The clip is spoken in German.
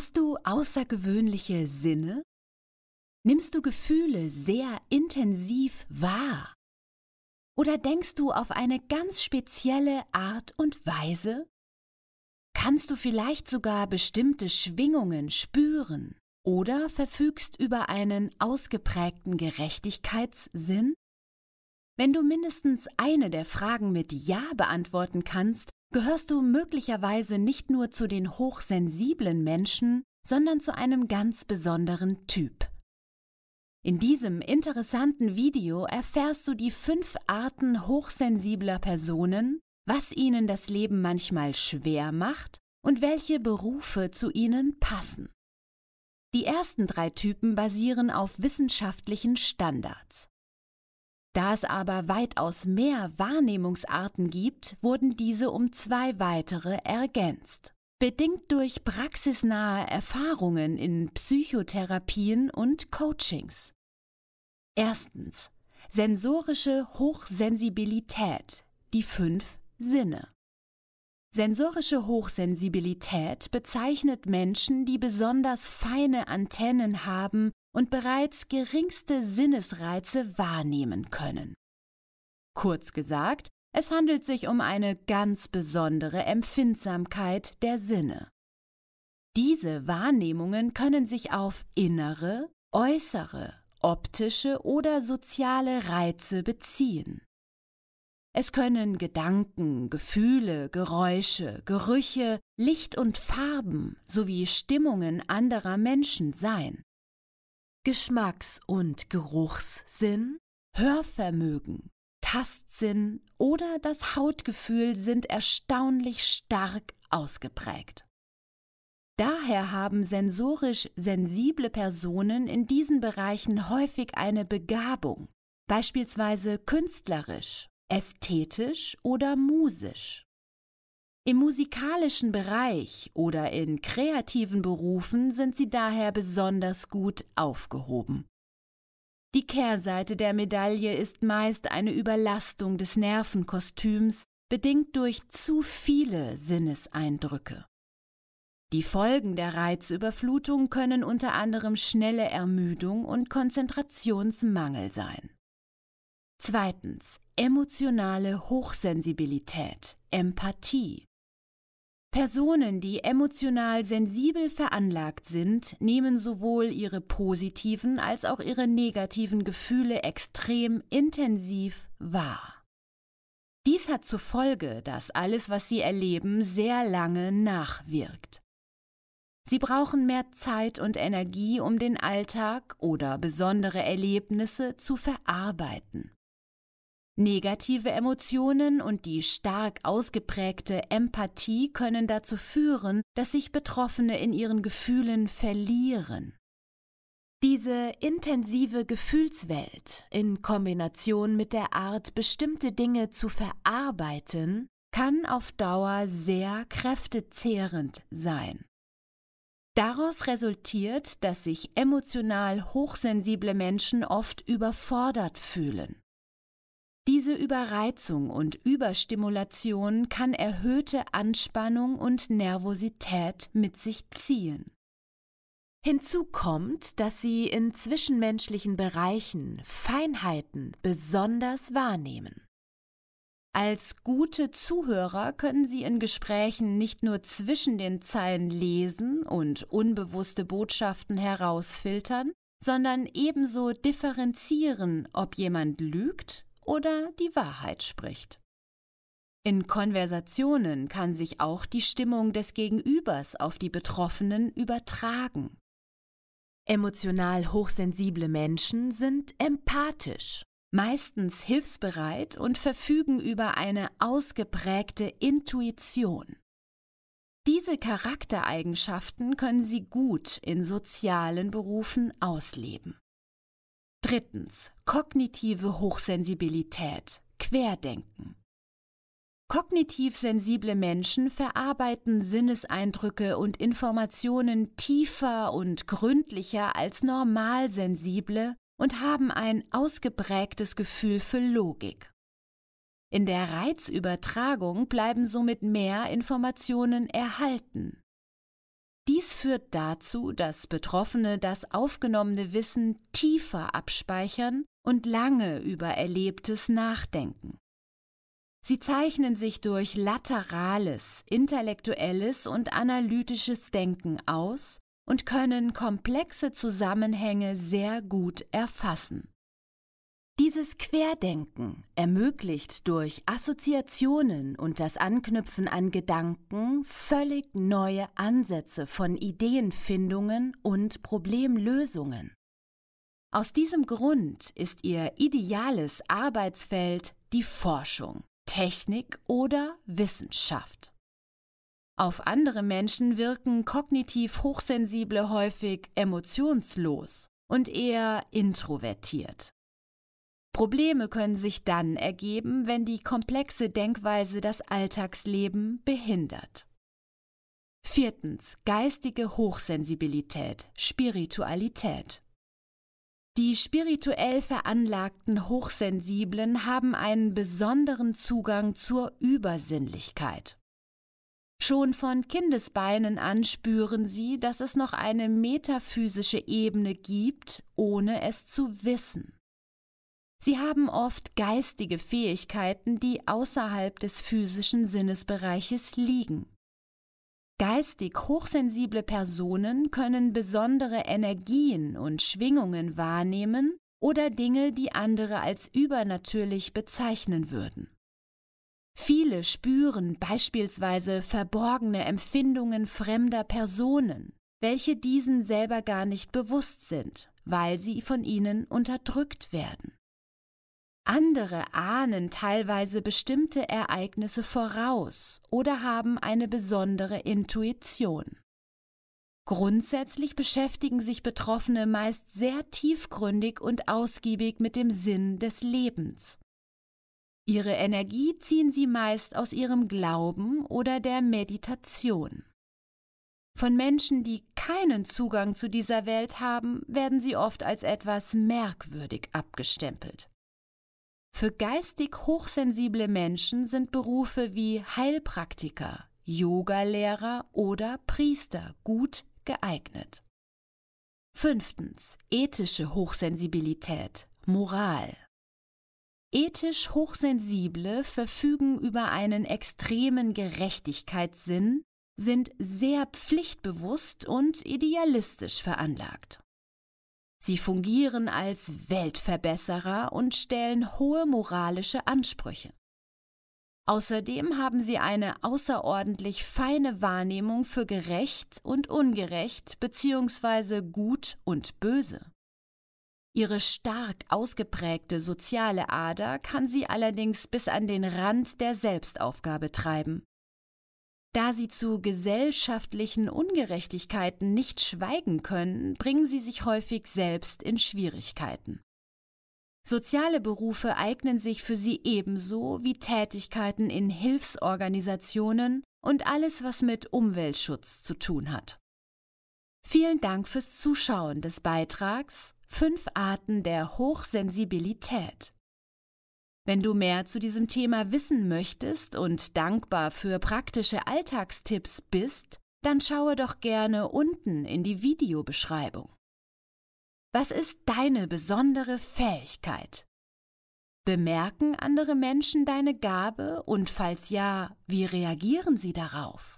Hast du außergewöhnliche Sinne? Nimmst du Gefühle sehr intensiv wahr? Oder denkst du auf eine ganz spezielle Art und Weise? Kannst du vielleicht sogar bestimmte Schwingungen spüren oder verfügst über einen ausgeprägten Gerechtigkeitssinn? Wenn du mindestens eine der Fragen mit Ja beantworten kannst, gehörst du möglicherweise nicht nur zu den hochsensiblen Menschen, sondern zu einem ganz besonderen Typ. In diesem interessanten Video erfährst du die fünf Arten hochsensibler Personen, was ihnen das Leben manchmal schwer macht und welche Berufe zu ihnen passen. Die ersten drei Typen basieren auf wissenschaftlichen Standards. Da es aber weitaus mehr Wahrnehmungsarten gibt, wurden diese um zwei weitere ergänzt. Bedingt durch praxisnahe Erfahrungen in Psychotherapien und Coachings. Erstens. Sensorische Hochsensibilität, die fünf Sinne. Sensorische Hochsensibilität bezeichnet Menschen, die besonders feine Antennen haben und bereits geringste Sinnesreize wahrnehmen können. Kurz gesagt, es handelt sich um eine ganz besondere Empfindsamkeit der Sinne. Diese Wahrnehmungen können sich auf innere, äußere, optische oder soziale Reize beziehen. Es können Gedanken, Gefühle, Geräusche, Gerüche, Licht und Farben sowie Stimmungen anderer Menschen sein. Geschmacks- und Geruchssinn, Hörvermögen, Tastsinn oder das Hautgefühl sind erstaunlich stark ausgeprägt. Daher haben sensorisch sensible Personen in diesen Bereichen häufig eine Begabung, beispielsweise künstlerisch, ästhetisch oder musisch. Im musikalischen Bereich oder in kreativen Berufen sind sie daher besonders gut aufgehoben. Die Kehrseite der Medaille ist meist eine Überlastung des Nervenkostüms, bedingt durch zu viele Sinneseindrücke. Die Folgen der Reizüberflutung können unter anderem schnelle Ermüdung und Konzentrationsmangel sein. Zweitens. Emotionale Hochsensibilität, Empathie. Personen, die emotional sensibel veranlagt sind, nehmen sowohl ihre positiven als auch ihre negativen Gefühle extrem intensiv wahr. Dies hat zur Folge, dass alles, was sie erleben, sehr lange nachwirkt. Sie brauchen mehr Zeit und Energie, um den Alltag oder besondere Erlebnisse zu verarbeiten. Negative Emotionen und die stark ausgeprägte Empathie können dazu führen, dass sich Betroffene in ihren Gefühlen verlieren. Diese intensive Gefühlswelt in Kombination mit der Art, bestimmte Dinge zu verarbeiten, kann auf Dauer sehr kräftezehrend sein. Daraus resultiert, dass sich emotional hochsensible Menschen oft überfordert fühlen. Diese Überreizung und Überstimulation kann erhöhte Anspannung und Nervosität mit sich ziehen. Hinzu kommt, dass sie in zwischenmenschlichen Bereichen Feinheiten besonders wahrnehmen. Als gute Zuhörer können Sie in Gesprächen nicht nur zwischen den Zeilen lesen und unbewusste Botschaften herausfiltern, sondern ebenso differenzieren, ob jemand lügt oder die Wahrheit spricht. In Konversationen kann sich auch die Stimmung des Gegenübers auf die Betroffenen übertragen. Emotional hochsensible Menschen sind empathisch, meistens hilfsbereit und verfügen über eine ausgeprägte Intuition. Diese Charaktereigenschaften können sie gut in sozialen Berufen ausleben. Drittens. Kognitive Hochsensibilität. Querdenken. Kognitiv sensible Menschen verarbeiten Sinneseindrücke und Informationen tiefer und gründlicher als normalsensible und haben ein ausgeprägtes Gefühl für Logik. In der Reizübertragung bleiben somit mehr Informationen erhalten. Dies führt dazu, dass Betroffene das aufgenommene Wissen tiefer abspeichern und lange über Erlebtes nachdenken. Sie zeichnen sich durch laterales, intellektuelles und analytisches Denken aus und können komplexe Zusammenhänge sehr gut erfassen. Dieses Querdenken ermöglicht durch Assoziationen und das Anknüpfen an Gedanken völlig neue Ansätze von Ideenfindungen und Problemlösungen. Aus diesem Grund ist ihr ideales Arbeitsfeld die Forschung, Technik oder Wissenschaft. Auf andere Menschen wirken kognitiv Hochsensible häufig emotionslos und eher introvertiert. Probleme können sich dann ergeben, wenn die komplexe Denkweise das Alltagsleben behindert. Viertens. Geistige Hochsensibilität, Spiritualität. Die spirituell veranlagten Hochsensiblen haben einen besonderen Zugang zur Übersinnlichkeit. Schon von Kindesbeinen an spüren sie, dass es noch eine metaphysische Ebene gibt, ohne es zu wissen. Sie haben oft geistige Fähigkeiten, die außerhalb des physischen Sinnesbereiches liegen. Geistig hochsensible Personen können besondere Energien und Schwingungen wahrnehmen oder Dinge, die andere als übernatürlich bezeichnen würden. Viele spüren beispielsweise verborgene Empfindungen fremder Personen, welche diesen selber gar nicht bewusst sind, weil sie von ihnen unterdrückt werden. Andere ahnen teilweise bestimmte Ereignisse voraus oder haben eine besondere Intuition. Grundsätzlich beschäftigen sich Betroffene meist sehr tiefgründig und ausgiebig mit dem Sinn des Lebens. Ihre Energie ziehen sie meist aus ihrem Glauben oder der Meditation. Von Menschen, die keinen Zugang zu dieser Welt haben, werden sie oft als etwas merkwürdig abgestempelt. Für geistig hochsensible Menschen sind Berufe wie Heilpraktiker, Yogalehrer oder Priester gut geeignet. Fünftens. Ethische Hochsensibilität, Moral. Ethisch Hochsensible verfügen über einen extremen Gerechtigkeitssinn, sind sehr pflichtbewusst und idealistisch veranlagt. Sie fungieren als Weltverbesserer und stellen hohe moralische Ansprüche. Außerdem haben sie eine außerordentlich feine Wahrnehmung für gerecht und ungerecht bzw. gut und böse. Ihre stark ausgeprägte soziale Ader kann sie allerdings bis an den Rand der Selbstaufgabe treiben, da sie zu gesellschaftlichen Ungerechtigkeiten nicht schweigen können, bringen sie sich häufig selbst in Schwierigkeiten. Soziale Berufe eignen sich für sie ebenso wie Tätigkeiten in Hilfsorganisationen und alles, was mit Umweltschutz zu tun hat. Vielen Dank fürs Zuschauen des Beitrags Fünf Arten der Hochsensibilität. Wenn du mehr zu diesem Thema wissen möchtest und dankbar für praktische Alltagstipps bist, dann schaue doch gerne unten in die Videobeschreibung. Was ist deine besondere Fähigkeit? Bemerken andere Menschen deine Gabe und falls ja, wie reagieren sie darauf?